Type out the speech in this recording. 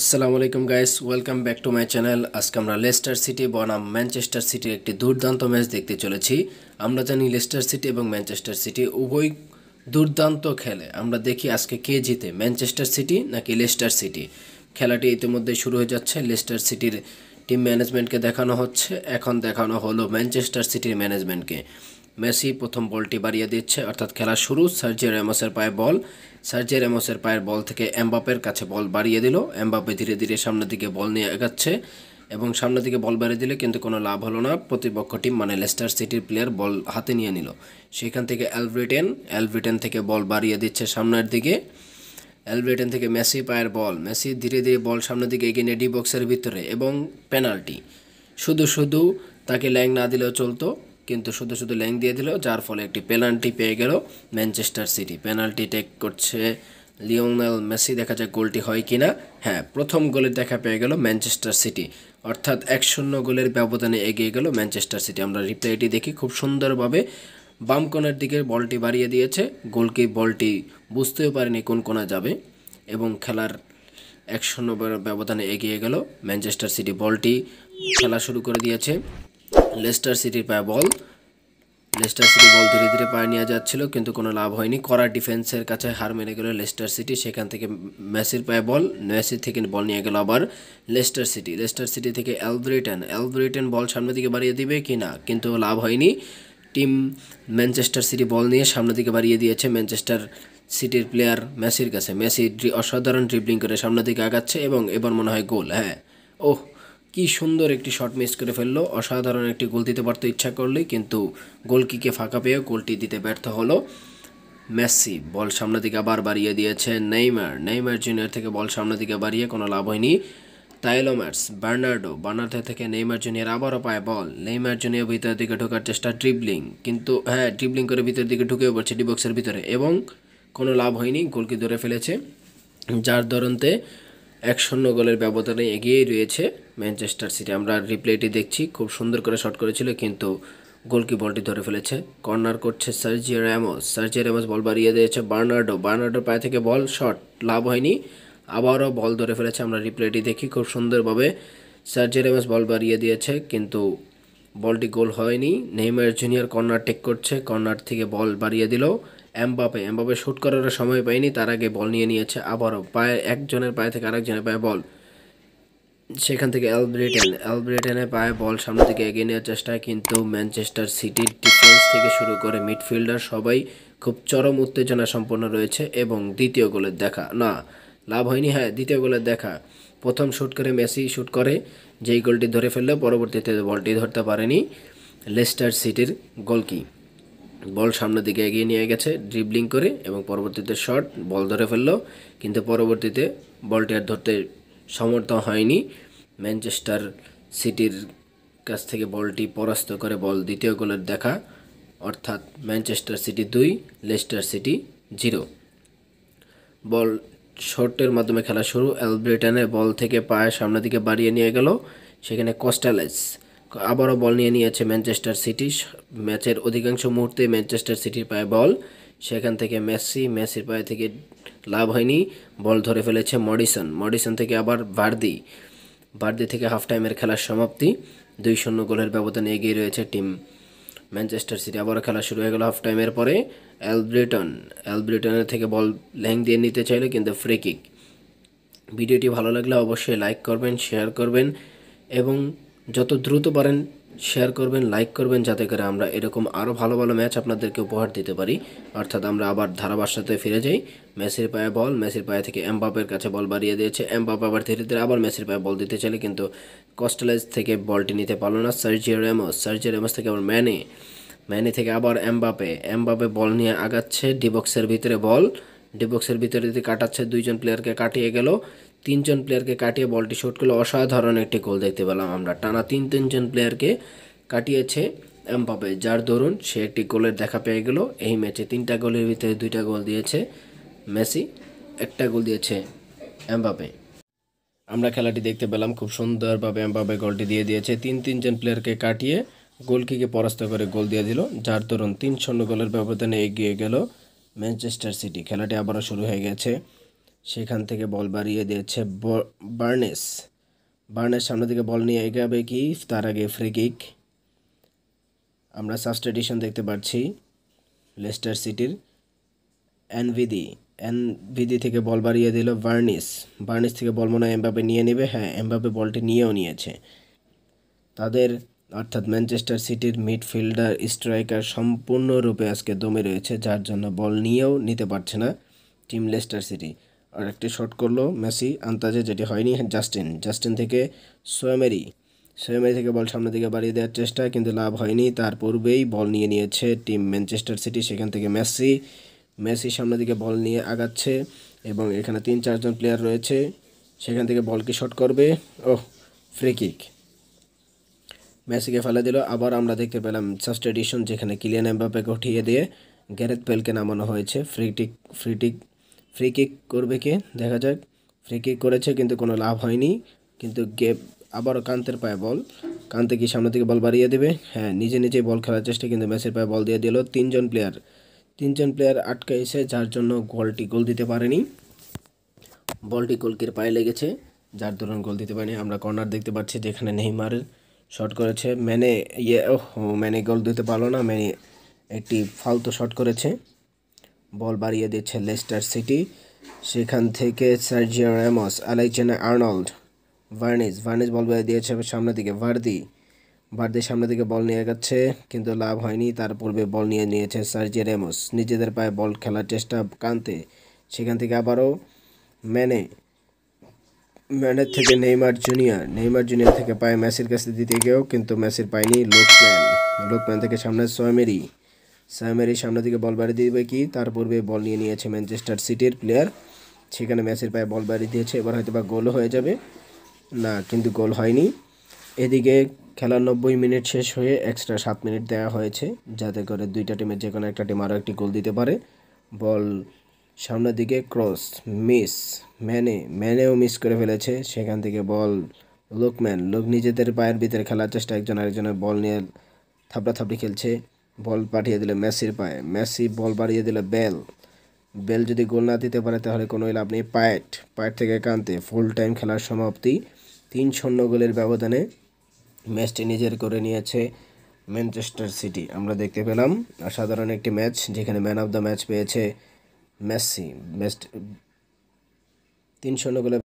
আসসালামু আলাইকুম guys welcome back to my channel আজকে আমরা লেস্টার সিটি বনাম ম্যানচেস্টার সিটির একটি দুর্দান্ত ম্যাচ দেখতে চলেছি আমরা জানি লেস্টার সিটি এবং ম্যানচেস্টার সিটি উভয় দুর্দান্ত খেলে আমরা দেখি আজকে কে জিতে ম্যানচেস্টার সিটি নাকি লেস্টার সিটি খেলাটি ইতিমধ্যে শুরু হয়ে যাচ্ছে লেস্টার সিটির টিম ম্যানেজমেন্টকে দেখানো হচ্ছে এখন দেখানো হলো ম্যানচেস্টার সিটির ম্যানেজমেন্টকে মেসি প্রথম বলটি বাড়িয়ে দিচ্ছে অর্থাৎ খেলা শুরু সার্জে রেমসের পায়ে বল সার্জে রেমসের পায়ের বল থেকে এমবাপের কাছে বল বাড়িয়ে দিল এমবাপে ধীরে ধীরে সামনের দিকে বল নিয়ে এগাচ্ছে এবং সামনের দিকে বল বাড়িয়ে দিলে কিন্তু কোনো লাভ হলো না প্রতিপক্ষ টিম মানে লেস্টার সিটির প্লেয়ার বল হাতে নিয়ে নিল সেখান থেকে অ্যালব্রিটেন অ্যালব্রিটেন থেকে বল বাড়িয়ে দিচ্ছে সামনের দিকে অ্যালব্রিটেন থেকে মেসি পায়ের বল মেসি ধীরে ধীরে বল সামনের দিকে এগিয়ে নিয়ে ডি বক্সের ভিতরে এবং পেনাল্টি শুধু শুধু তাকে ল্যাং না দিলেও চলতো কিন্তু শুধু শুধু ল্যাং দিয়ে দিল যার ফলে একটি পেনাল্টি পেয়ে গেল ম্যানচেস্টার সিটি পেনাল্টি টেক করছে লিওনাল মেসি দেখা যায় গোলটি হয় কি না হ্যাঁ প্রথম গোলের দেখা পেয়ে গেল ম্যানচেস্টার সিটি অর্থাৎ এক শূন্য গোলের ব্যবধানে এগিয়ে গেল ম্যানচেস্টার সিটি আমরা রিপ্লাইটি দেখি খুব সুন্দরভাবে বাম কোনার দিকে বলটি বাড়িয়ে দিয়েছে গোলকি বলটি বুঝতেও পারেনি কোন কোনা যাবে এবং খেলার এক শূন্য ব্যবধানে এগিয়ে গেল ম্যানচেস্টার সিটি বলটি খেলা শুরু করে দিয়েছে লেস্টার সিটির পায়ে বল লেস্টার সিটি বল ধীরে ধীরে পায়ে নিয়ে যাচ্ছিল কিন্তু কোনো লাভ হয়নি করা ডিফেন্সের কাছে হার মেনে গেল লেস্টার সিটি সেখান থেকে মেসির পায়ে বল মেসির থেকে বল নিয়ে গেল আবার লেস্টার সিটি লেস্টার সিটি থেকে অ্যালব্রিটন অ্যালব্রিটেন বল সামনের দিকে বাড়িয়ে দিবে কি না কিন্তু লাভ হয়নি টিম ম্যানচেস্টার সিটি বল নিয়ে সামনের দিকে বাড়িয়ে দিয়েছে ম্যানচেস্টার সিটির প্লেয়ার মেসির কাছে মেসি অসাধারণ ড্রিবলিং করে সামনের দিকে আগাচ্ছে এবং এবার মনে হয় গোল হ্যাঁ ওহ কি সুন্দর একটি শট মিস করে ফেললো অসাধারণ একটি গোল দিতে পারতো ইচ্ছা করলে কিন্তু গোলকিকে ফাঁকা পেয়ে গোলটি দিতে ব্যর্থ হলো মেসি বল সামনের দিকে আবার বাড়িয়ে দিয়েছে নেইমার নেইমার জুনিয়র থেকে বল সামনের দিকে বাড়িয়ে কোনো লাভ হয়নি তাইলোমার্স বার্নার্ডো বার্নার্ডো থেকে নেইমার জুনিয়র আবারও পায় বল নেইমার জুনিয়র ভিতরের দিকে ঢোকার চেষ্টা ড্রিবলিং কিন্তু হ্যাঁ ড্রিবলিং করে ভিতরের দিকে ঢুকেও পড়ছে ডিবক্সের ভিতরে এবং কোনো লাভ হয়নি গোলকি ধরে ফেলেছে যার দরন্তে এক শূন্য গোলের ব্যবধানে এগিয়েই রয়েছে ম্যানচেস্টার সিটি আমরা রিপ্লেটি দেখছি খুব সুন্দর করে শট করেছিল কিন্তু গোলকি বলটি ধরে ফেলেছে কর্নার করছে Sergio Ramos Sergio Ramos ball বাড়িয়ে দিয়েছে বার্নার্ডো বার্নার্ডোর পায়ে থেকে বল শট লাভ হয়নি আবারও বল ধরে ফেলেছে আমরা রিপ্লেটি দেখি খুব সুন্দরভাবে সার্জিও র্যামোস বল বাড়িয়ে দিয়েছে কিন্তু বলটি গোল হয়নি নেইমার জুনিয়র কর্নার টেক করছে কর্নার থেকে বল বাড়িয়ে দিল এমবাপে এমবাপে শ্যুট করার সময় পায়নি তার আগে বল নিয়ে নিয়েছে আবারও পায়ে একজনের পায়ে থেকে আরেকজনের পায়ে বল সেখান থেকে অ্যালব্রেটেন অ্যালব্রেটেনের পায়ে বল সামনে থেকে এগিয়ে নেওয়ার চেষ্টা কিন্তু ম্যানচেস্টার সিটির ডিফেন্স থেকে শুরু করে মিডফিল্ডার সবাই খুব চরম উত্তেজনা সম্পন্ন রয়েছে এবং দ্বিতীয় গোলের দেখা না লাভ হয়নি হ্যাঁ দ্বিতীয় গোলের দেখা প্রথম শ্যুট করে মেসি শ্যুট করে যেই গোলটি ধরে ফেললে পরবর্তীতে বলটি ধরতে পারেনি লেস্টার সিটির গোলকি বল সামনের দিকে এগিয়ে নিয়ে গেছে ড্রিবলিং করে এবং পরবর্তীতে শট বল ধরে ফেললো কিন্তু পরবর্তীতে বলটি আর ধরতে সমর্থ হয়নি ম্যানচেস্টার সিটির কাছ থেকে বলটি পরাস্ত করে বল দ্বিতীয় গোলের দেখা অর্থাৎ ম্যানচেস্টার সিটি দুই লেস্টার সিটি জিরো বল শর্টের মাধ্যমে খেলা শুরু অ্যালব্রেটনে বল থেকে পায়ে সামনের দিকে বাড়িয়ে নিয়ে গেল সেখানে কস্টালাইস আবারও বল নিয়ে নিয়েছে ম্যানচেস্টার সিটি ম্যাচের অধিকাংশ মুহূর্তে ম্যানচেস্টার সিটির পায়ে বল সেখান থেকে মেসি মেসির পায়ে থেকে লাভ হয়নি বল ধরে ফেলেছে মডিসন মডিসন থেকে আবার ভার্দি ভার্দি থেকে হাফ টাইমের খেলার সমাপ্তি দুই শূন্য গোলের ব্যবধানে এগিয়ে রয়েছে টিম ম্যানচেস্টার সিটি আবারও খেলা শুরু হয়ে গেল হাফ টাইমের পরে অ্যালব্রিটন অ্যালব্রিটনের থেকে বল ল্যাং দিয়ে নিতে চাইলো কিন্তু ফ্রি কিক ভিডিওটি ভালো লাগলে অবশ্যই লাইক করবেন শেয়ার করবেন এবং যত দ্রুত পারেন শেয়ার করবেন লাইক করবেন যাতে করে আমরা এরকম আরও ভালো ভালো ম্যাচ আপনাদেরকে উপহার দিতে পারি অর্থাৎ আমরা আবার ধারাবাসাতে ফিরে যাই মেসির পায়ে বল মেসির পায়ে থেকে বাপের কাছে বল বাড়িয়ে দিয়েছে এমবাপ আবার ধীরে ধীরে আবার মেসির পায়ে বল দিতে চাইলে কিন্তু কস্টালাইজ থেকে বলটি নিতে পারলো না সার্জিও রেমস সার্জিও রেমস থেকে আবার ম্যানে ম্যানে থেকে আবার এমবাপে বাপে বল নিয়ে আগাচ্ছে ডিবক্সের ভিতরে বল ডিবক্সের ভিতরে যদি কাটাচ্ছে দুইজন প্লেয়ারকে কাটিয়ে গেল তিনজন প্লেয়ারকে কাটিয়ে বলটি শুট করলে অসাধারণ একটি গোল দেখতে পেলাম আমরা টানা তিন তিনজন প্লেয়ারকে কাটিয়েছে এমবাপে যার দরুন সে একটি গোলের দেখা পেয়ে গেল এই ম্যাচে তিনটা গোলের ভিতরে দুইটা গোল দিয়েছে মেসি একটা গোল দিয়েছে এমবাপে আমরা খেলাটি দেখতে পেলাম খুব সুন্দরভাবে এমবাপে গোলটি দিয়ে দিয়েছে তিন তিনজন প্লেয়ারকে কাটিয়ে গোলকিকে পরাস্ত করে গোল দিয়ে দিল যার দরুন তিন শূন্য গোলের ব্যবধানে এগিয়ে গেল ম্যানচেস্টার সিটি খেলাটি আবারও শুরু হয়ে গেছে সেখান থেকে বল বাড়িয়ে দিয়েছে বার্নেস বার্নেস সামনে থেকে বল নিয়ে এগাবে কি তার আগে ফ্রি কিক আমরা সাবস্টেডিশন দেখতে পাচ্ছি লেস্টার সিটির এনভিদি এনভিদি থেকে বল বাড়িয়ে দিল বার্নিস বার্নিস থেকে বল মনে হয় নিয়ে নেবে হ্যাঁ এমবাপে বলটি নিয়েও নিয়েছে তাদের অর্থাৎ ম্যানচেস্টার সিটির মিডফিল্ডার স্ট্রাইকার সম্পূর্ণরূপে আজকে দমে রয়েছে যার জন্য বল নিয়েও নিতে পারছে না টিম লেস্টার সিটি আর একটি শট করলো মেসি আন্তাজে যেটি হয়নি জাস্টিন জাস্টিন থেকে সোয়ামেরি সোয়ামেরি থেকে বল সামনের দিকে বাড়িয়ে দেওয়ার চেষ্টা কিন্তু লাভ হয়নি তার পূর্বেই বল নিয়ে নিয়েছে টিম ম্যানচেস্টার সিটি সেখান থেকে মেসি মেসি সামনের দিকে বল নিয়ে আগাচ্ছে এবং এখানে তিন চারজন প্লেয়ার রয়েছে সেখান থেকে বলকে শট করবে ওহ ফ্রি কিক মেসিকে ফেলে দিল আবার আমরা দেখতে পেলাম সাবস্টিটিউশন যেখানে ক্লিয়ান এমবাপেকে উঠিয়ে দিয়ে গ্যারেথ পেলকে নামানো হয়েছে free kick free kick free kick করবে কে দেখা যাক ফ্রি কিক করেছে কিন্তু কোনো লাভ হয়নি কিন্তু গেপ আবারও কান্তের পায়ে বল কান্তে কি সামনে থেকে বল বাড়িয়ে দেবে হ্যাঁ নিজে নিজে বল খেলার চেষ্টা কিন্তু ম্যাচের পায়ে বল দিয়ে দিল তিনজন প্লেয়ার তিনজন প্লেয়ার আটকে এসে যার জন্য গোলটি গোল দিতে পারেনি বলটি গোলকির পায়ে লেগেছে যার দরুন গোল দিতে পারেনি আমরা কর্নার দেখতে পাচ্ছি যেখানে নেইমার শট করেছে ম্যানে ইয়ে ও ম্যানে গোল দিতে পারলো না ম্যানে একটি ফালতু শট করেছে বল বাড়িয়ে দিচ্ছে লেস্টার সিটি সেখান থেকে সার্জিও র্যামস আলেকজান্ডার আর্নল্ড ভার্নিস ভার্নিস বল বাড়িয়ে দিয়েছে সামনের দিকে ভার্দি ভার্দি সামনের দিকে বল নিয়ে গেছে কিন্তু লাভ হয়নি তার পূর্বে বল নিয়ে নিয়েছে সার্জিও র্যামস নিজেদের পায়ে বল খেলার চেষ্টা কানতে সেখান থেকে আবারও ম্যানে ম্যানের থেকে নেইমার জুনিয়র নেইমার জুনিয়র থেকে পায়ে মেসির কাছে দিতে গিয়েও কিন্তু মেসির পায়নি লোকম্যান লোকম্যান থেকে সামনে সোয়ামেরি সামেরি সামনের দিকে বল বাড়ি দিবে কি তার পূর্বে বল নিয়ে নিয়েছে ম্যানচেস্টার সিটির প্লেয়ার সেখানে ম্যাচের পায়ে বল বাড়ি দিয়েছে এবার হয়তো বা গোলও হয়ে যাবে না কিন্তু গোল হয়নি এদিকে খেলার নব্বই মিনিট শেষ হয়ে এক্সট্রা সাত মিনিট দেওয়া হয়েছে যাতে করে দুইটা টিমের যে কোনো একটা টিম আরও একটি গোল দিতে পারে বল সামনের দিকে ক্রস মিস ম্যানে ম্যানেও মিস করে ফেলেছে সেখান থেকে বল লোকম্যান লোক নিজেদের পায়ের ভিতরে খেলার চেষ্টা একজন আরেকজনের বল নিয়ে থাপড়ি খেলছে বল পাঠিয়ে দিল মেসির পায়ে মেসি বল বাড়িয়ে দিল বেল বেল যদি গোল না দিতে পারে তাহলে কোনো লাভ নেই পায়েট পায়েট থেকে কানতে ফুল টাইম খেলার সমাপ্তি তিন শূন্য গোলের ব্যবধানে ম্যাচটি নিজের করে নিয়েছে ম্যানচেস্টার সিটি আমরা দেখতে পেলাম অসাধারণ একটি ম্যাচ যেখানে ম্যান অফ দ্য ম্যাচ পেয়েছে মেসি ম্যাচ তিন শূন্য গোলে